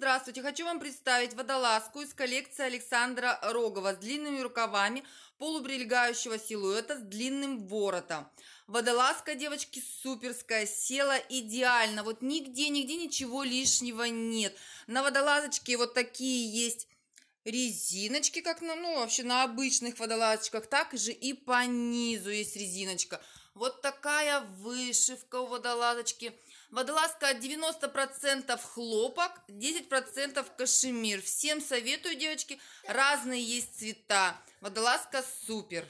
здравствуйте! Хочу вам представить водолазку из коллекции Александра Рогова с длинными рукавами полубрилегающего силуэта с длинным воротом. Водолазка, девочки, суперская, села идеально. Вот нигде-нигде ничего лишнего нет. На водолазочке вот такие есть резиночки, как на, ну, вообще на обычных водолазочках, так же и по низу есть резиночка. Вот такая вышивка у водолазочки. Водолазка 90% хлопок, 10% кашемир. Всем советую, девочки. Разные есть цвета. Водолазка супер.